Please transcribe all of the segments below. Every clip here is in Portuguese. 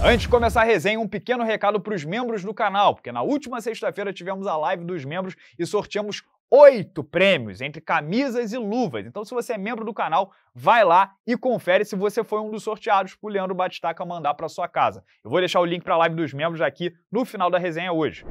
Antes de começar a resenha, um pequeno recado para os membros do canal, porque na última sexta-feira tivemos a live dos membros e sorteamos oito prêmios entre camisas e luvas. Então, se você é membro do canal, vai lá e confere se você foi um dos sorteados para o Leandro Batistaca mandar para sua casa. Eu vou deixar o link para a live dos membros aqui no final da resenha hoje.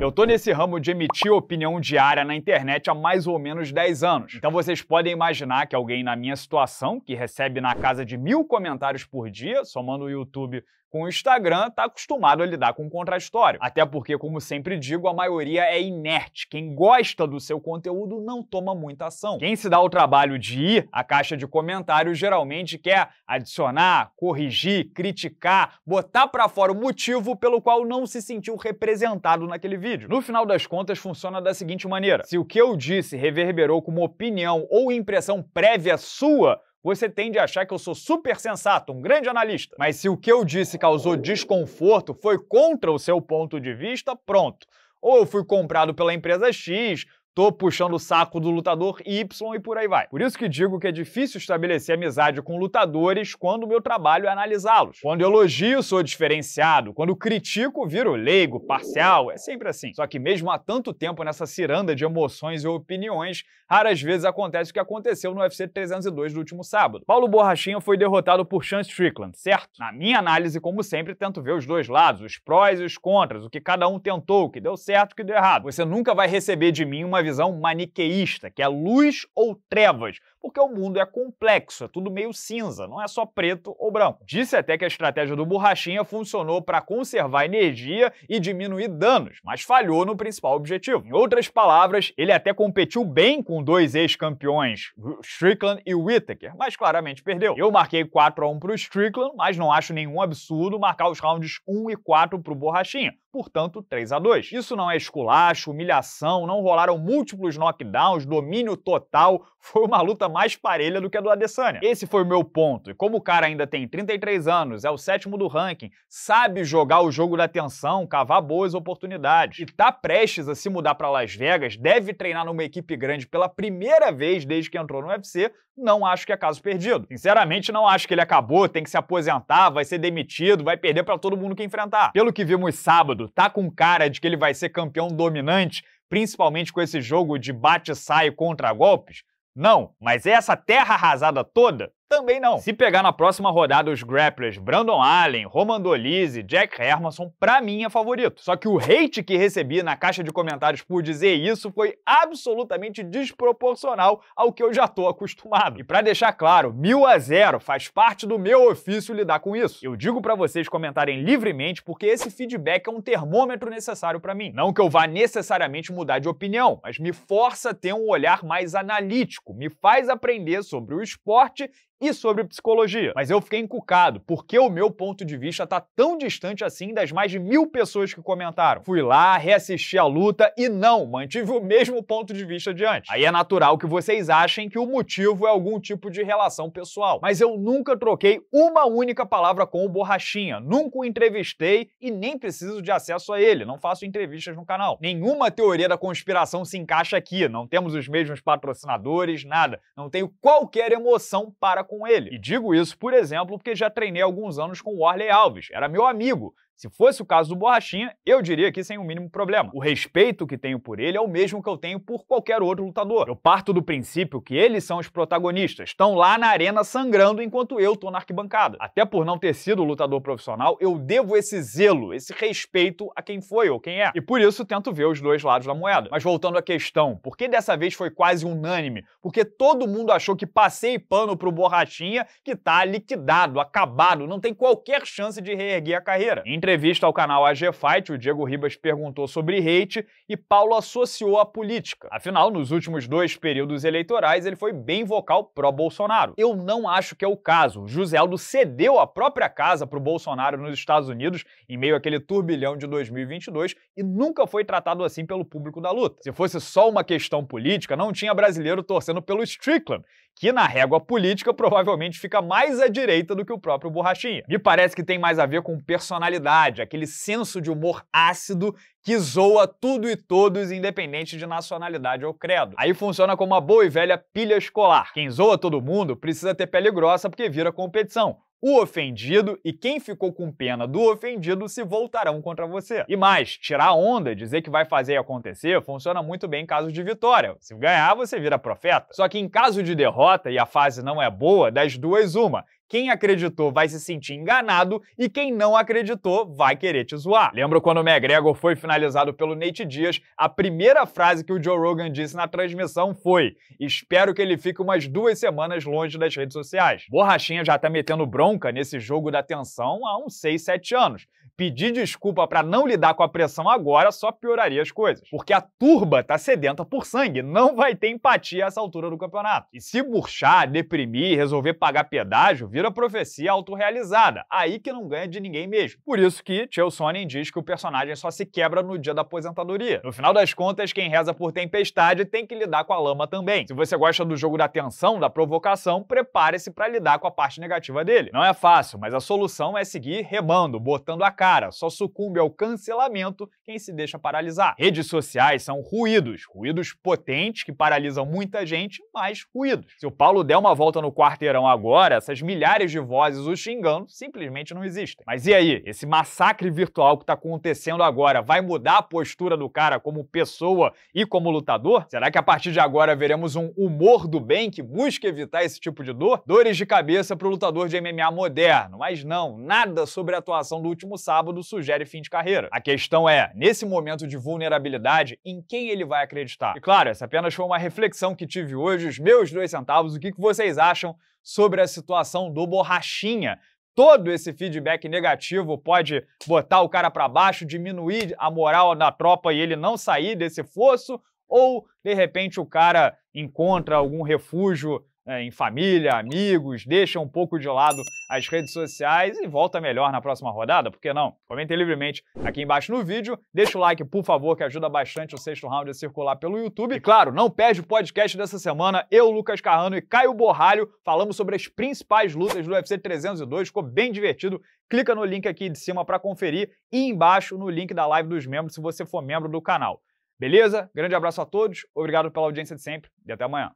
Eu tô nesse ramo de emitir opinião diária na internet há mais ou menos 10 anos. Então vocês podem imaginar que alguém na minha situação, que recebe na casa de mil comentários por dia, somando o YouTube com o Instagram, está acostumado a lidar com o contraditório. Até porque, como sempre digo, a maioria é inerte. Quem gosta do seu conteúdo não toma muita ação. Quem se dá o trabalho de ir à caixa de comentários geralmente quer adicionar, corrigir, criticar, botar para fora o motivo pelo qual não se sentiu representado naquele vídeo. No final das contas, funciona da seguinte maneira: se o que eu disse reverberou como opinião ou impressão prévia sua, você tende a achar que eu sou super sensato, um grande analista. Mas se o que eu disse causou desconforto, foi contra o seu ponto de vista, pronto. Ou eu fui comprado pela empresa X, tô puxando o saco do lutador Y e por aí vai. Por isso que digo que é difícil estabelecer amizade com lutadores quando o meu trabalho é analisá-los. Quando elogio, sou diferenciado. Quando critico, viro leigo, parcial. É sempre assim. Só que mesmo há tanto tempo nessa ciranda de emoções e opiniões, raras vezes acontece o que aconteceu no UFC 302 do último sábado. Paulo Borrachinha foi derrotado por Sean Strickland, certo? Na minha análise, como sempre, tento ver os dois lados, os prós e os contras, o que cada um tentou, o que deu certo, o que deu errado. Você nunca vai receber de mim uma uma visão maniqueísta, que é luz ou trevas, porque o mundo é complexo, é tudo meio cinza, não é só preto ou branco. Disse até que a estratégia do Borrachinha funcionou para conservar energia e diminuir danos, mas falhou no principal objetivo. Em outras palavras, ele até competiu bem com dois ex-campeões, Strickland e Whittaker, mas claramente perdeu. Eu marquei 4 a 1 para o Strickland, mas não acho nenhum absurdo marcar os rounds 1 e 4 para o Borrachinha portanto 3 a 2. Isso não é esculacho, humilhação, não rolaram múltiplos knockdowns, domínio total, foi uma luta mais parelha do que a do Adesanya. Esse foi o meu ponto, e como o cara ainda tem 33 anos, é o sétimo do ranking, sabe jogar o jogo da tensão, cavar boas oportunidades, e tá prestes a se mudar para Las Vegas, deve treinar numa equipe grande pela primeira vez desde que entrou no UFC, não acho que é caso perdido. Sinceramente, não acho que ele acabou, tem que se aposentar, vai ser demitido, vai perder para todo mundo que enfrentar. Pelo que vimos sábado, tá com cara de que ele vai ser campeão dominante, principalmente com esse jogo de bate saio contra golpes? Não, mas essa terra arrasada toda também não. Se pegar na próxima rodada os grapplers Brandon Allen, Roman Dolize, Jack Hermanson, pra mim é favorito. Só que o hate que recebi na caixa de comentários por dizer isso foi absolutamente desproporcional ao que eu já tô acostumado. E para deixar claro, mil a zero faz parte do meu ofício lidar com isso. Eu digo para vocês comentarem livremente porque esse feedback é um termômetro necessário para mim. Não que eu vá necessariamente mudar de opinião, mas me força a ter um olhar mais analítico, me faz aprender sobre o esporte e sobre psicologia. Mas eu fiquei encucado, porque o meu ponto de vista tá tão distante assim das mais de mil pessoas que comentaram. Fui lá, reassisti a luta e não, mantive o mesmo ponto de vista de antes. Aí é natural que vocês achem que o motivo é algum tipo de relação pessoal. Mas eu nunca troquei uma única palavra com o Borrachinha, nunca o entrevistei e nem preciso de acesso a ele, não faço entrevistas no canal. Nenhuma teoria da conspiração se encaixa aqui, não temos os mesmos patrocinadores, nada. Não tenho qualquer emoção para com ele. E digo isso, por exemplo, porque já treinei alguns anos com o Warley Alves, era meu amigo, se fosse o caso do Borrachinha, eu diria que sem o mínimo problema. O respeito que tenho por ele é o mesmo que eu tenho por qualquer outro lutador. Eu parto do princípio que eles são os protagonistas, estão lá na arena sangrando enquanto eu tô na arquibancada. Até por não ter sido lutador profissional, eu devo esse zelo, esse respeito a quem foi ou quem é. E por isso tento ver os dois lados da moeda. Mas voltando à questão, por que dessa vez foi quase unânime? Porque todo mundo achou que passei pano pro Borrachinha que tá liquidado, acabado, não tem qualquer chance de reerguer a carreira. Entre entrevista ao canal AG Fight, o Diego Ribas perguntou sobre hate e Paulo associou à política. Afinal, nos últimos dois períodos eleitorais, ele foi bem vocal pró-Bolsonaro. Eu não acho que é o caso. José Aldo cedeu a própria casa para o Bolsonaro nos Estados Unidos em meio àquele turbilhão de 2022 e nunca foi tratado assim pelo público da luta. Se fosse só uma questão política, não tinha brasileiro torcendo pelo Strickland, que na régua política provavelmente fica mais à direita do que o próprio Borrachinha. Me parece que tem mais a ver com personalidade aquele senso de humor ácido que zoa tudo e todos, independente de nacionalidade ou credo. Aí funciona como uma boa e velha pilha escolar. Quem zoa todo mundo precisa ter pele grossa porque vira competição o ofendido e quem ficou com pena do ofendido se voltarão contra você. E mais, tirar onda, dizer que vai fazer acontecer, funciona muito bem em caso de vitória. Se ganhar, você vira profeta. Só que em caso de derrota e a fase não é boa, das duas, uma. Quem acreditou vai se sentir enganado e quem não acreditou vai querer te zoar. Lembro quando o McGregor foi finalizado pelo Nate Dias, a primeira frase que o Joe Rogan disse na transmissão foi: Espero que ele fique umas duas semanas longe das redes sociais. Borrachinha já tá metendo bronca nesse jogo da tensão há uns 6, 7 anos. Pedir desculpa para não lidar com a pressão agora só pioraria as coisas. Porque a turba tá sedenta por sangue, não vai ter empatia a essa altura do campeonato. E se burchar, deprimir, resolver pagar pedágio, vira profecia autorrealizada. Aí que não ganha de ninguém mesmo. Por isso que Chael Sonnen diz que o personagem só se quebra no dia da aposentadoria. No final das contas, quem reza por tempestade tem que lidar com a lama também. Se você gosta do jogo da tensão, da provocação, prepare-se para lidar com a parte negativa dele. Não é fácil, mas a solução é seguir remando, botando a cara, só sucumbe ao cancelamento quem se deixa paralisar. Redes sociais são ruídos, ruídos potentes que paralisam muita gente, mas ruídos. Se o Paulo der uma volta no quarteirão agora, essas milhares de vozes o xingando simplesmente não existem. Mas e aí? Esse massacre virtual que está acontecendo agora vai mudar a postura do cara como pessoa e como lutador? Será que a partir de agora veremos um humor do bem que busca evitar esse tipo de dor? Dores de cabeça para o lutador de MMA moderno, mas não, nada sobre a atuação do último sábado sábado sugere fim de carreira. A questão é, nesse momento de vulnerabilidade, em quem ele vai acreditar? E claro, essa apenas foi uma reflexão que tive hoje, os meus dois centavos, o que vocês acham sobre a situação do Borrachinha? Todo esse feedback negativo pode botar o cara para baixo, diminuir a moral da tropa e ele não sair desse fosso, ou de repente o cara encontra algum refúgio né, em família, amigos, deixa um pouco de lado as redes sociais e volta melhor na próxima rodada, por que não? Comentem livremente aqui embaixo no vídeo, deixa o like, por favor, que ajuda bastante o sexto round a circular pelo YouTube. E claro, não perde o podcast dessa semana, eu, Lucas Carrano e Caio Borralho falamos sobre as principais lutas do UFC 302, ficou bem divertido. Clica no link aqui de cima para conferir e embaixo no link da live dos membros se você for membro do canal. Beleza? Grande abraço a todos, obrigado pela audiência de sempre e até amanhã.